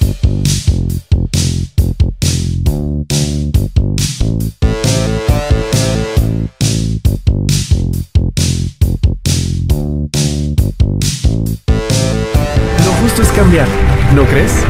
Lo justo es cambiar, ¿no crees?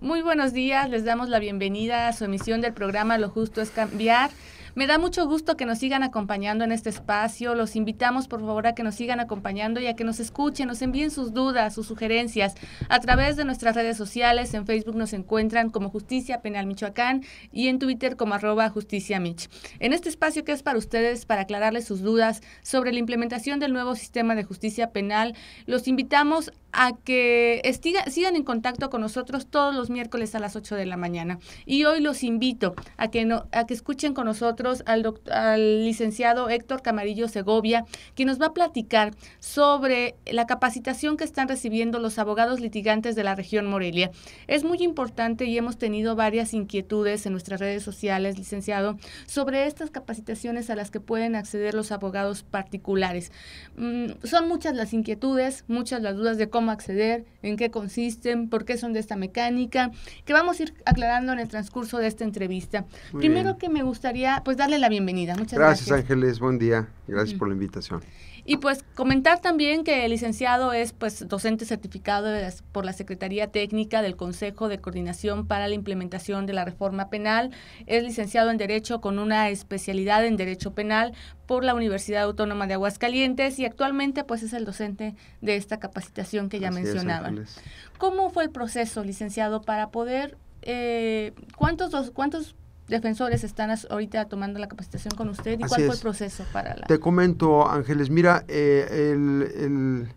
Muy buenos días, les damos la bienvenida a su emisión del programa Lo Justo es Cambiar. Me da mucho gusto que nos sigan acompañando en este espacio. Los invitamos, por favor, a que nos sigan acompañando y a que nos escuchen, nos envíen sus dudas, sus sugerencias a través de nuestras redes sociales. En Facebook nos encuentran como Justicia Penal Michoacán y en Twitter como arroba Justicia Mich. En este espacio que es para ustedes, para aclararles sus dudas sobre la implementación del nuevo sistema de justicia penal, los invitamos a que sigan en contacto con nosotros todos los miércoles a las 8 de la mañana. Y hoy los invito a que, a que escuchen con nosotros al, al licenciado Héctor Camarillo Segovia, quien nos va a platicar sobre la capacitación que están recibiendo los abogados litigantes de la región Morelia. Es muy importante y hemos tenido varias inquietudes en nuestras redes sociales, licenciado, sobre estas capacitaciones a las que pueden acceder los abogados particulares. Mm, son muchas las inquietudes, muchas las dudas de cómo acceder, en qué consisten, por qué son de esta mecánica, que vamos a ir aclarando en el transcurso de esta entrevista. Primero que me gustaría, pues, pues, darle la bienvenida. Muchas gracias. Gracias Ángeles, buen día. Gracias por la invitación. Y pues comentar también que el licenciado es pues docente certificado por la Secretaría Técnica del Consejo de Coordinación para la Implementación de la Reforma Penal, es licenciado en Derecho con una especialidad en Derecho Penal por la Universidad Autónoma de Aguascalientes y actualmente pues es el docente de esta capacitación que ya mencionaba. mencionaban. ¿Cómo fue el proceso, licenciado, para poder eh, cuántos dos, cuántos defensores están ahorita tomando la capacitación con usted y cuál fue el proceso para la... Te comento, Ángeles, mira, eh, el,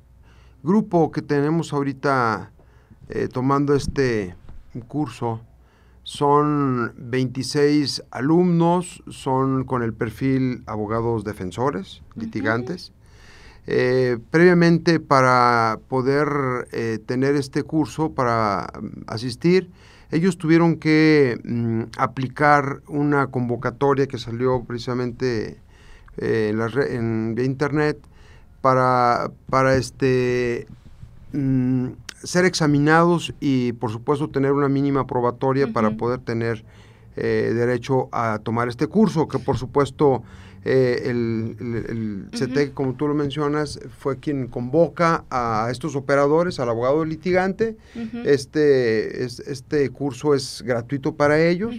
grupo que tenemos ahorita eh, tomando este curso son 26 alumnos, son con el perfil abogados defensores, litigantes. Eh, previamente para poder tener este curso, para mm, asistir, ellos tuvieron que mm, aplicar una convocatoria que salió precisamente eh, en, la internet para, este, mm, ser examinados y por supuesto tener una mínima probatoria para poder tener eh, derecho a tomar este curso, que por supuesto eh, el, el, CETEC, como tú lo mencionas, fue quien convoca a estos operadores, al abogado litigante. este, este curso es gratuito para ellos.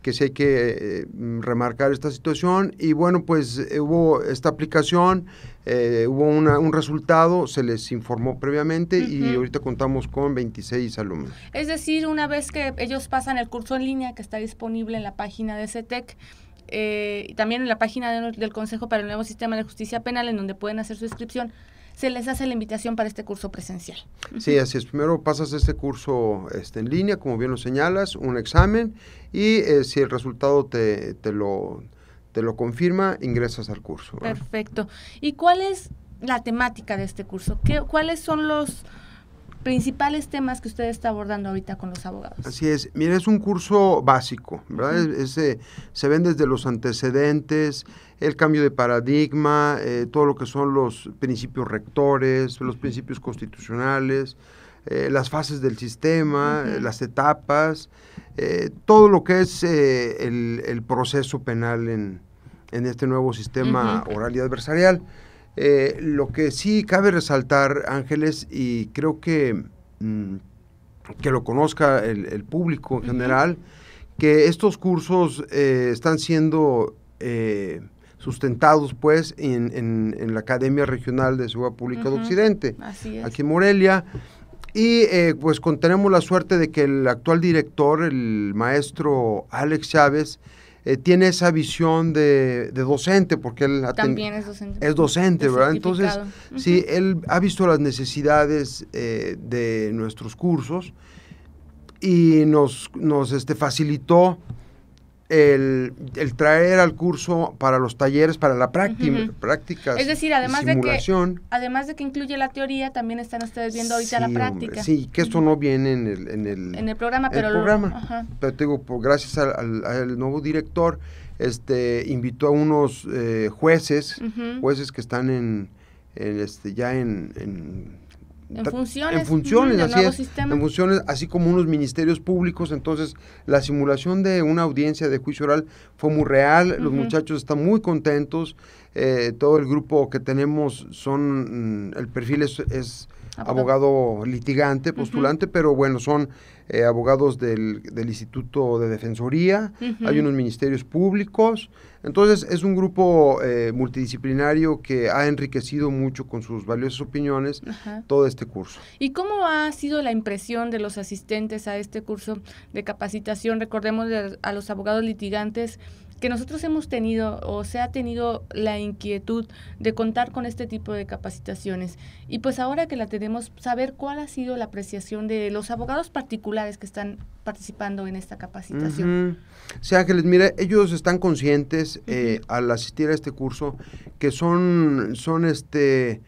que sí hay que eh, remarcar esta situación. Y bueno, pues eh, hubo esta aplicación, hubo un resultado, se les informó previamente y ahorita contamos con 26 alumnos. Es decir, una vez que ellos pasan el curso en línea que está disponible en la página de CETEC, eh, también en la página del Consejo para el Nuevo Sistema de Justicia Penal, en donde pueden hacer su inscripción, se les hace la invitación para este curso presencial. Sí, así es. Primero pasas este curso este, en línea, como bien lo señalas, un examen, y eh, si el resultado te, lo, te lo confirma, ingresas al curso. Perfecto. ¿Y cuál es la temática de este curso? ¿Cuáles son los principales temas que usted está abordando ahorita con los abogados. Así es. mire es un curso básico, ¿verdad? Eh, se ven desde los antecedentes, el cambio de paradigma, eh, todo lo que son los principios rectores, los principios constitucionales, eh, las fases del sistema, las etapas, todo lo que es el, el, proceso penal en, este nuevo sistema oral y adversarial. Eh, lo que sí cabe resaltar, Ángeles, y creo que mm, que lo conozca el, público en general, que estos cursos eh, están siendo eh, sustentados pues en, la Academia Regional de Seguridad Pública de Occidente, aquí en Morelia. Y pues tenemos la suerte de que el actual director, el maestro Alex Chávez, eh, tiene esa visión de, docente, porque él también es docente. ¿verdad? Entonces, sí, él ha visto las necesidades eh, de nuestros cursos y nos, nos este, facilitó el, traer al curso para los talleres, para la práctica, Es decir, además de, que, además de que incluye la teoría, también están ustedes viendo ahorita la práctica. sí, que esto no viene en el, en el, en el programa, pero, programa. pero te digo, por, gracias al, nuevo director, este invitó a unos eh, jueces, jueces que están en, en este, ya en en funciones. En funciones, así En así como unos ministerios públicos. Entonces, la simulación de una audiencia de juicio oral fue muy real. Los muchachos están muy contentos. Eh, todo el grupo que tenemos son. Mm, el perfil es abogado, litigante, postulante, pero bueno, son eh, abogados del, del, Instituto de Defensoría, hay unos ministerios públicos, entonces es un grupo eh, multidisciplinario que ha enriquecido mucho con sus valiosas opiniones todo este curso. ¿Y cómo ha sido la impresión de los asistentes a este curso de capacitación? Recordemos a los abogados litigantes que nosotros hemos tenido o se ha tenido la inquietud de contar con este tipo de capacitaciones. Y pues ahora que la tenemos, saber cuál ha sido la apreciación de los abogados particulares que están participando en esta capacitación. Sí, Ángeles, mira, ellos están conscientes eh, al asistir a este curso que son, son este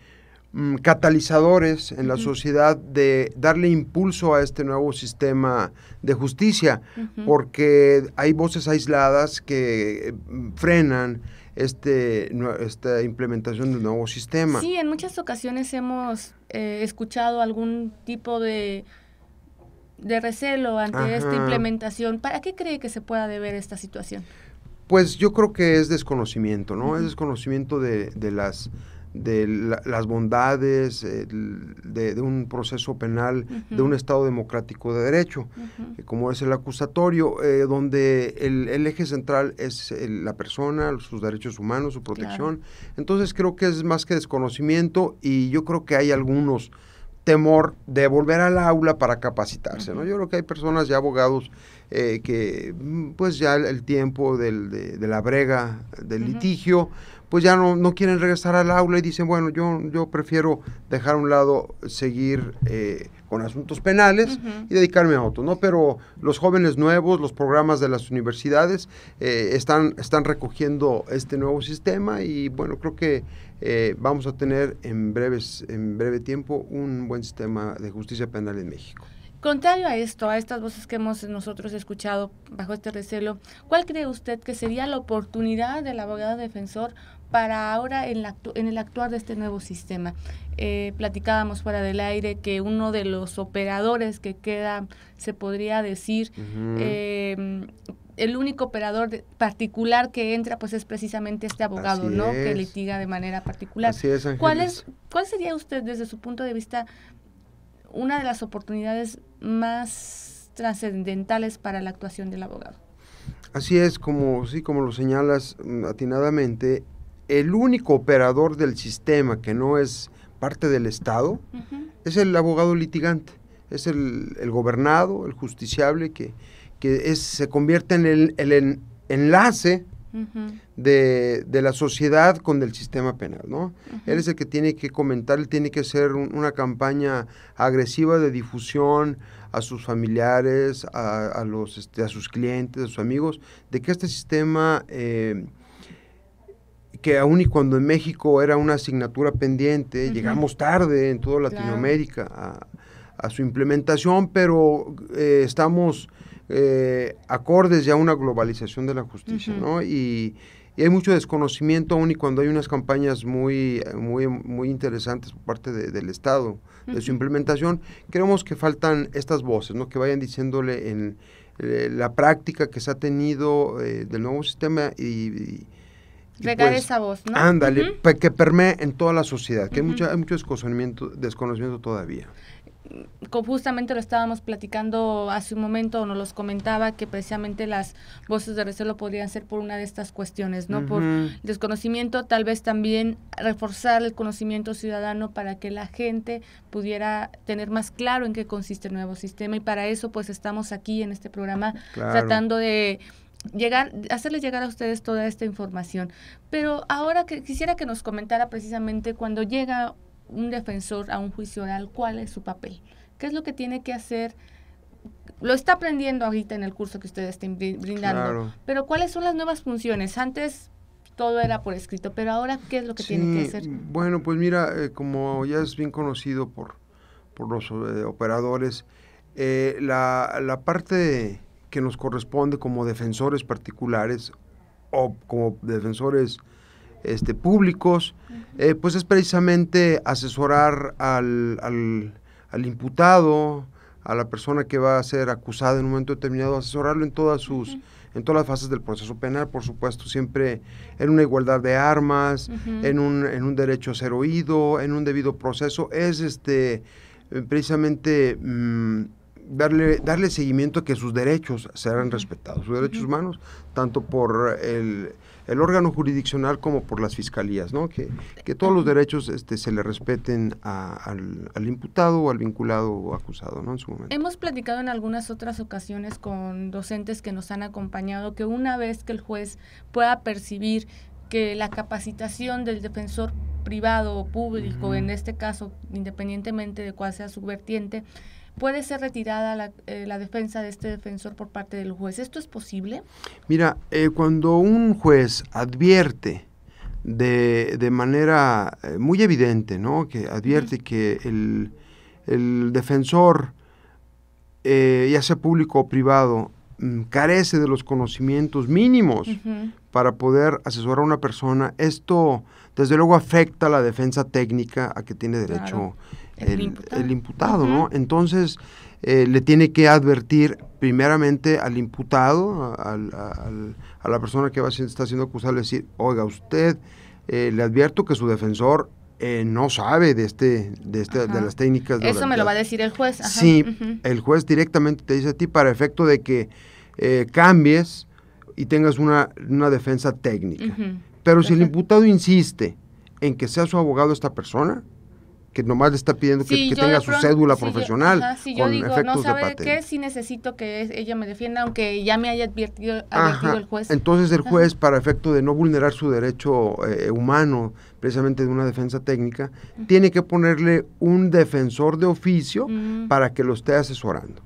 Mm, catalizadores en la sociedad de darle impulso a este nuevo sistema de justicia, porque hay voces aisladas que eh, frenan este, esta implementación del nuevo sistema. Sí, en muchas ocasiones hemos eh, escuchado algún tipo de de recelo ante esta implementación. ¿Para qué cree que se pueda deber esta situación? Pues yo creo que es desconocimiento, ¿no? Es desconocimiento de, las de las bondades eh, de, un proceso penal, de un Estado democrático de derecho, eh, como es el acusatorio, eh, donde el, eje central es la persona, sus derechos humanos, su protección. Entonces creo que es más que desconocimiento y yo creo que hay algunos temor de volver al aula para capacitarse, ¿no? Yo creo que hay personas y abogados que mm, pues ya el, tiempo del, de, la brega, del litigio, pues ya no, quieren regresar al aula y dicen, bueno, yo, yo prefiero dejar a un lado, seguir eh, con asuntos penales y dedicarme a otro, ¿no? Pero los jóvenes nuevos, los programas de las universidades eh, están, están recogiendo este nuevo sistema y bueno, creo que eh, vamos a tener en, breves, en breve tiempo un buen sistema de justicia penal en México. Contrario a esto, a estas voces que hemos nosotros escuchado bajo este recelo, ¿cuál cree usted que sería la oportunidad del abogado defensor para ahora en, en, el actuar de este nuevo sistema. Eh, platicábamos fuera del aire que uno de los operadores que queda, se podría decir, em, el único operador particular que entra pues es precisamente este abogado, ¿no? Que litiga de manera particular. ¿Cuál, es, ¿Cuál sería usted desde su punto de vista una de las oportunidades más trascendentales para la actuación del abogado? Así es, como sí, como lo señalas mm, atinadamente, el único operador del sistema que no es parte del Estado es el abogado litigante, es el, gobernado, el justiciable, que, se convierte en el, enlace de, la sociedad con el sistema penal. ¿no? Él es el que tiene que comentar, tiene que hacer una campaña agresiva de difusión a sus familiares, a, los, este, sus clientes, a sus amigos, de que este sistema... Eh, que aún y cuando en México era una asignatura pendiente, llegamos tarde en toda Latinoamérica a, su implementación, pero eh, estamos eh, acordes ya a una globalización de la justicia, ¿no? Y, hay mucho desconocimiento aún y cuando hay unas campañas muy, muy, muy interesantes por parte del Estado de su implementación, creemos que faltan estas voces, ¿no? Que vayan diciéndole en eh, la práctica que se ha tenido del nuevo sistema y Regar pues, esa voz, ¿no? Ándale, que permee en toda la sociedad, que hay, mucho desconocimiento, todavía justamente lo estábamos platicando hace un momento, o nos los comentaba, que precisamente las voces de recelo podrían ser por una de estas cuestiones, ¿no? Por desconocimiento, tal vez también reforzar el conocimiento ciudadano para que la gente pudiera tener más claro en qué consiste el nuevo sistema y para eso pues estamos aquí en este programa tratando de llegar, hacerles llegar a ustedes toda esta información. Pero ahora que quisiera que nos comentara precisamente cuando llega un defensor a un juicio oral, ¿cuál es su papel? ¿Qué es lo que tiene que hacer? Lo está aprendiendo ahorita en el curso que ustedes están brindando, pero ¿cuáles son las nuevas funciones? Antes todo era por escrito, pero ahora ¿qué es lo que tiene que hacer? Bueno, pues mira, eh, como ya es bien conocido por, por los eh, operadores, eh, la, la parte que nos corresponde como defensores particulares o como defensores este, públicos, eh, pues es precisamente asesorar al, al, imputado, a la persona que va a ser acusada en un momento determinado, asesorarlo en todas sus... En todas las fases del proceso penal, por supuesto, siempre en una igualdad de armas, en, un, en un derecho a ser oído, en un debido proceso. Es este precisamente mm, darle, seguimiento a que sus derechos serán respetados, sus derechos humanos, tanto por el, órgano jurisdiccional como por las fiscalías, ¿no? Que, que todos los derechos este, se le respeten al, imputado o al vinculado o acusado, ¿no? En su momento. Hemos platicado en algunas otras ocasiones con docentes que nos han acompañado que una vez que el juez pueda percibir que la capacitación del defensor privado o público, en este caso, independientemente de cuál sea su vertiente, puede ser retirada eh, la, defensa de este defensor por parte del juez. ¿Esto es posible? Mira, eh, cuando un juez advierte de, de manera eh, muy evidente, ¿no? Que advierte que el, el defensor, ya sea público o privado, mm, carece de los conocimientos mínimos para poder asesorar a una persona. Esto, desde luego, afecta la defensa técnica a que tiene derecho el, imputado, ¿no? Entonces, eh, le tiene que advertir primeramente al imputado, al, a la persona que va, está siendo acusada, decir, oiga, usted, eh, le advierto que su defensor eh, no sabe de este, de, este, de las técnicas. De Eso me lo va a decir el juez. Sí, el juez directamente te dice a ti para efecto de que cambies y tengas una, una defensa técnica. Pero si el imputado insiste en que sea su abogado esta persona, que nomás le está pidiendo que, tenga su cédula profesional. si yo digo, no sabe de qué, sí necesito que ella me defienda, aunque ya me haya advertido, el juez. Entonces el juez, para efecto de no vulnerar su derecho eh, humano, precisamente de una defensa técnica, tiene que ponerle un defensor de oficio para que lo esté asesorando.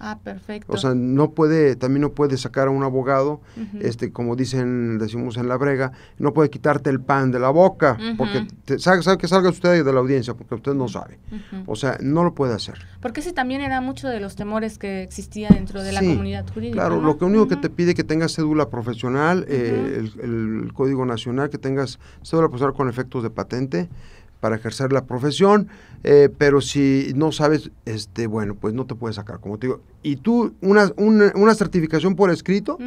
Ah, perfecto. O sea, no puede, también no puede sacar a un abogado, este, como dicen, decimos en la brega, no puede quitarte el pan de la boca, porque te, sabe, que salga usted de la audiencia, porque usted no sabe. O sea, no lo puede hacer. Porque ese también era mucho de los temores que existía dentro de la comunidad jurídica. Claro, lo que único que te pide que tengas cédula profesional, eh, el, Código Nacional, que tengas cédula profesional con el efectos de patente para ejercer la profesión, eh, pero si no sabes, este, bueno, pues no te puedes sacar, como te digo. Y tú, una, una, certificación por escrito,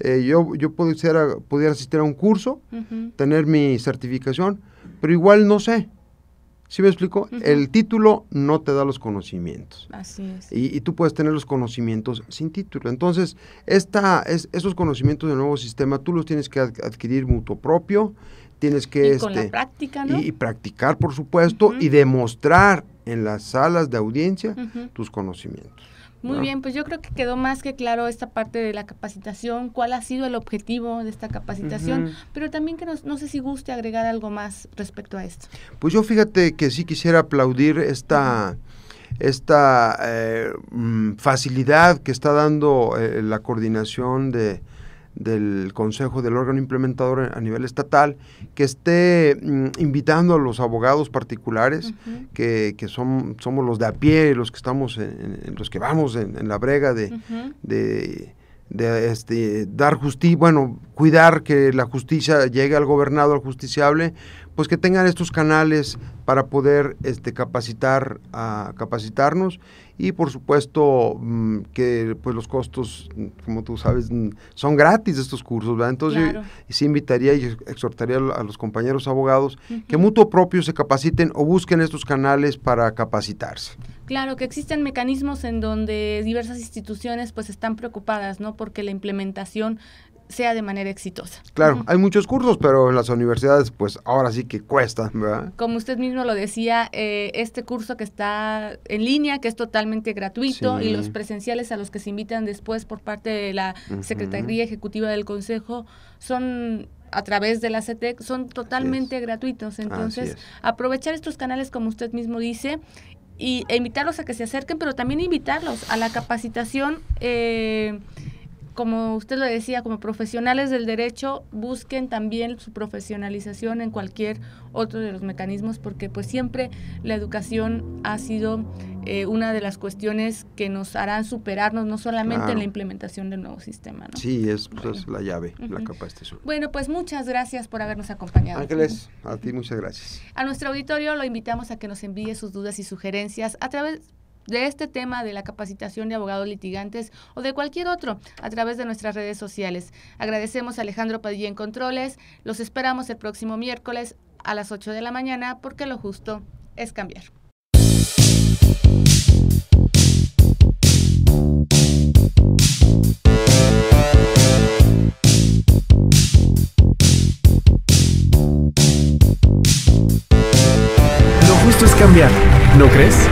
eh, yo, yo pudiera, asistir a un curso, tener mi certificación, pero igual no sé. ¿Sí me explico? El título no te da los conocimientos. Así es. Y, tú puedes tener los conocimientos sin título. Entonces, esta, es, esos conocimientos del nuevo sistema tú los tienes que adquirir mutuo propio tienes que... Y este, y, practicar, por supuesto, y demostrar en las salas de audiencia tus conocimientos. Muy bien, pues yo creo que quedó más que claro esta parte de la capacitación, cuál ha sido el objetivo de esta capacitación, pero también que nos, no sé si guste agregar algo más respecto a esto. Pues yo fíjate que sí quisiera aplaudir esta, esta eh, mm, facilidad que está dando eh, la coordinación de, del Consejo del órgano implementador a nivel estatal, que esté mm, invitando a los abogados particulares, que, somos los de a pie, los que estamos en, los que vamos en, la brega de, de, este, dar justicia, bueno, cuidar que la justicia llegue al gobernado, al justiciable, pues que tengan estos canales para poder este, capacitar, a, capacitarnos y por supuesto mm, que pues los costos, mm, como tú sabes, mm, son gratis estos cursos, ¿verdad? Entonces yo sí invitaría y exhortaría a los compañeros abogados que mutuo propio se capaciten o busquen estos canales para capacitarse. Claro, que existen mecanismos en donde diversas instituciones pues están preocupadas, ¿no? Porque la implementación sea de manera exitosa. Claro, hay muchos cursos, pero en las universidades pues ahora sí que cuesta. ¿verdad? Como usted mismo lo decía, eh, este curso que está en línea, que es totalmente gratuito, y los presenciales a los que se invitan después por parte de la Secretaría Ejecutiva del Consejo son a través de la CETEC son totalmente gratuitos. Entonces, aprovechar estos canales como usted mismo dice y e invitarlos a que se acerquen, pero también invitarlos a la capacitación. Eh, como usted lo decía, como profesionales del derecho, busquen también su profesionalización en cualquier otro de los mecanismos, porque pues siempre la educación ha sido eh, una de las cuestiones que nos harán superarnos, no solamente en la implementación del nuevo sistema. Sí, es, pues, la llave, la este Bueno, pues muchas gracias por habernos acompañado. Ángeles, a ti muchas gracias. A nuestro auditorio lo invitamos a que nos envíe sus dudas y sugerencias a través de este tema de la capacitación de abogados litigantes o de cualquier otro a través de nuestras redes sociales. Agradecemos a Alejandro Padilla en Controles. Los esperamos el próximo miércoles a las 8 de la mañana porque lo justo es cambiar. Lo justo es cambiar, ¿no crees?